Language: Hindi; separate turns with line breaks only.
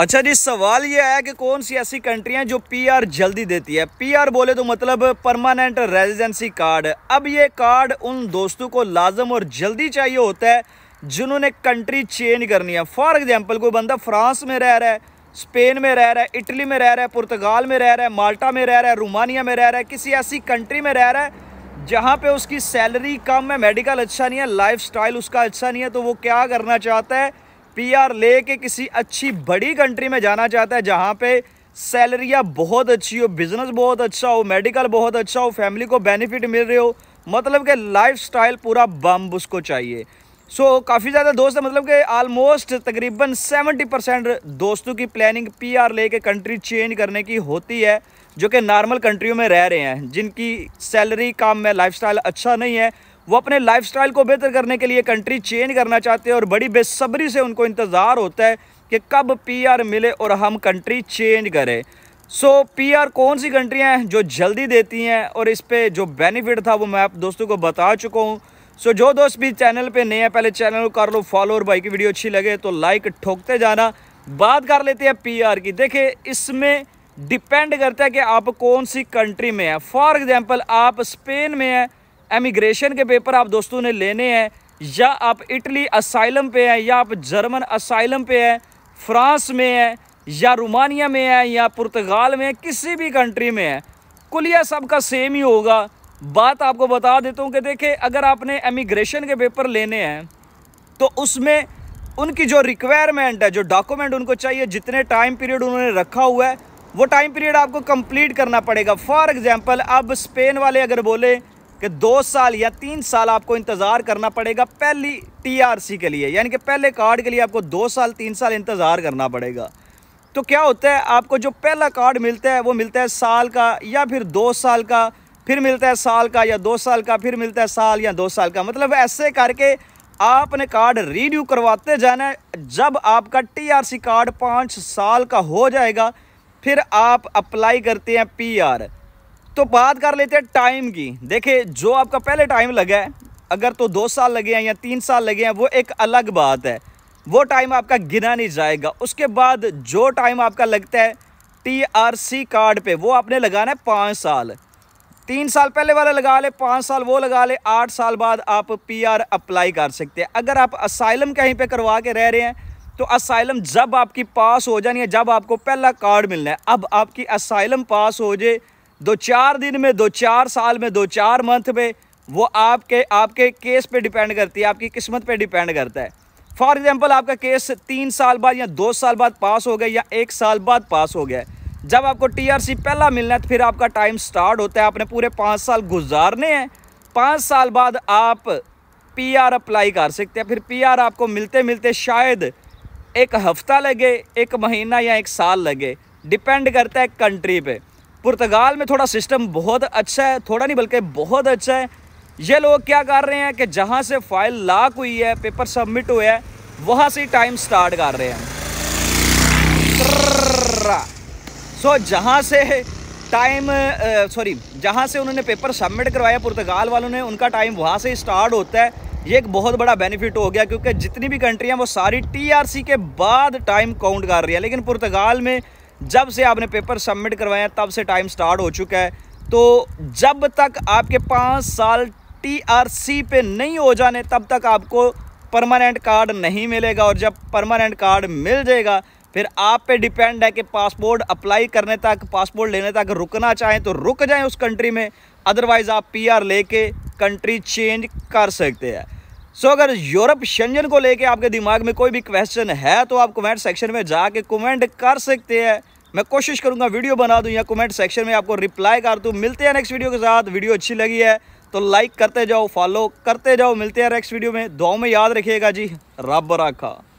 अच्छा जी सवाल ये आया कि कौन सी ऐसी कंट्री हैं जो पीआर जल्दी देती है पीआर बोले तो मतलब परमानेंट रेजिडेंसी कार्ड अब ये कार्ड उन दोस्तों को लाजम और जल्दी चाहिए होता है जिन्होंने कंट्री चेंज करनी है फॉर एग्जांपल कोई बंदा फ्रांस में रह रहा है स्पेन में रह रहा है इटली में रह रहा है पुर्तगाल में रह रहा है माल्टा में रह रहा है रोमानिया में रह रहा है किसी ऐसी कंट्री में रह रहा है जहाँ पर उसकी सैलरी कम है मेडिकल अच्छा नहीं है लाइफ उसका अच्छा नहीं है तो वो क्या करना चाहता है पीआर लेके किसी अच्छी बड़ी कंट्री में जाना चाहता है जहाँ पे सैलरियाँ बहुत अच्छी हो बिजनेस बहुत अच्छा हो मेडिकल बहुत अच्छा हो फैमिली को बेनिफिट मिल रहे हो मतलब कि लाइफस्टाइल पूरा बम उसको चाहिए सो so, काफ़ी ज़्यादा दोस्त है मतलब कि आलमोस्ट तकरीबन 70 परसेंट दोस्तों की प्लानिंग पीआर लेके कंट्री चेंज करने की होती है जो कि नॉर्मल कंट्रियों में रह रहे हैं जिनकी सैलरी काम में लाइफ अच्छा नहीं है वो अपने लाइफस्टाइल को बेहतर करने के लिए कंट्री चेंज करना चाहते हैं और बड़ी बेसब्री से उनको इंतज़ार होता है कि कब पीआर मिले और हम कंट्री चेंज करें सो so, पीआर कौन सी कंट्रियाँ हैं जो जल्दी देती हैं और इस पर जो बेनिफिट था वो मैं आप दोस्तों को बता चुका हूँ सो so, जो दोस्त भी चैनल पे नए हैं पहले चैनल को कर लो फॉलो और भाई की वीडियो अच्छी लगे तो लाइक ठोकते जाना बात कर लेते हैं पीआर की देखिए इसमें डिपेंड करता है कि आप कौन सी कंट्री में हैं फॉर एग्ज़ाम्पल आप स्पेन में हैं एमिग्रेशन के पेपर आप दोस्तों ने लेने हैं या आप इटली असाइलम पे हैं या आप जर्मन असाइलम पे हैं फ्रांस में हैं या रोमानिया में है या पुर्तगाल में है किसी भी कंट्री में है कुलिया सबका सेम ही होगा बात आपको बता देता हूँ कि देखे अगर आपने एमिग्रेशन के पेपर लेने हैं तो उसमें उनकी जो रिक्वायरमेंट है जो डॉक्यूमेंट उनको चाहिए जितने टाइम पीरियड उन्होंने रखा हुआ है वो टाइम पीरियड आपको कंप्लीट करना पड़ेगा फॉर एग्जांपल अब स्पेन वाले अगर बोले कि दो साल या तीन साल आपको इंतज़ार करना पड़ेगा पहली टीआरसी के लिए यानी कि पहले कार्ड के लिए आपको दो साल तीन साल इंतज़ार करना पड़ेगा तो क्या होता है आपको जो पहला कार्ड मिलता है वो मिलता है साल का या फिर दो साल का फिर मिलता है साल का या दो साल का फिर मिलता है साल या दो साल का मतलब ऐसे करके आपने कार्ड रीन्यू करवाते जाना है जब आपका टीआरसी कार्ड पाँच साल का हो जाएगा फिर आप अप्लाई करते हैं पीआर तो बात कर लेते हैं टाइम की देखिए जो आपका पहले टाइम लगा है अगर तो दो साल लगे हैं या तीन साल लगे हैं वो एक अलग बात है वो टाइम आपका गिना नहीं जाएगा उसके बाद जो टाइम आपका लगता है टीआरसी कार्ड पे वो आपने लगाना है पाँच साल तीन साल पहले वाला लगा ले पाँच साल वो लगा ले आठ साल बाद आप पीआर अप्लाई कर सकते हैं अगर आप असाइलम कहीं पे करवा के रह रहे हैं तो असाइलम जब आपकी पास हो जानी है जब आपको पहला कार्ड मिलना है अब आपकी असाइलम पास हो जाए दो चार दिन में दो चार साल में दो चार मंथ में वो आपके आपके केस पे डिपेंड करती है आपकी किस्मत पे डिपेंड करता है फॉर एग्जाम्पल आपका केस तीन साल बाद या दो साल बाद पास हो गया या एक साल बाद पास हो गया जब आपको टीआरसी पहला मिलना है तो फिर आपका टाइम स्टार्ट होता है आपने पूरे पाँच साल गुजारने हैं पाँच साल बाद आप पी अप्लाई कर सकते हैं फिर पी आपको मिलते मिलते शायद एक हफ्ता लगे एक महीना या एक साल लगे डिपेंड करता है कंट्री पर पुर्तगाल में थोड़ा सिस्टम बहुत अच्छा है थोड़ा नहीं बल्कि बहुत अच्छा है ये लोग क्या कर रहे हैं कि जहाँ से फाइल लाक हुई है पेपर सबमिट हुआ है वहाँ से टाइम स्टार्ट कर रहे हैं सो जहाँ से टाइम सॉरी जहाँ से उन्होंने पेपर सबमिट करवाया पुर्तगाल वालों ने उनका टाइम वहाँ से स्टार्ट होता है ये एक बहुत बड़ा बेनिफिट हो गया क्योंकि जितनी भी कंट्रियाँ वो सारी टीआरसी के बाद टाइम काउंट कर रही है लेकिन पुर्तगाल में जब से आपने पेपर सबमिट करवाया तब से टाइम स्टार्ट हो चुका है तो जब तक आपके पाँच साल टीआरसी पे नहीं हो जाने तब तक आपको परमानेंट कार्ड नहीं मिलेगा और जब परमानेंट कार्ड मिल जाएगा फिर आप पे डिपेंड है कि पासपोर्ट अप्लाई करने तक पासपोर्ट लेने तक रुकना चाहें तो रुक जाएं उस कंट्री में अदरवाइज़ आप पीआर लेके कंट्री चेंज कर सकते हैं सो so, अगर यूरोप शंजन को लेके आपके दिमाग में कोई भी क्वेश्चन है तो आप कमेंट सेक्शन में जाके कमेंट कर सकते हैं मैं कोशिश करूंगा वीडियो बना दूँ या कमेंट सेक्शन में आपको रिप्लाई कर दूँ मिलते हैं नेक्स्ट वीडियो के साथ वीडियो अच्छी लगी है तो लाइक करते जाओ फॉलो करते जाओ मिलते हैं नेक्स्ट वीडियो में दो में याद रखिएगा जी रब रखा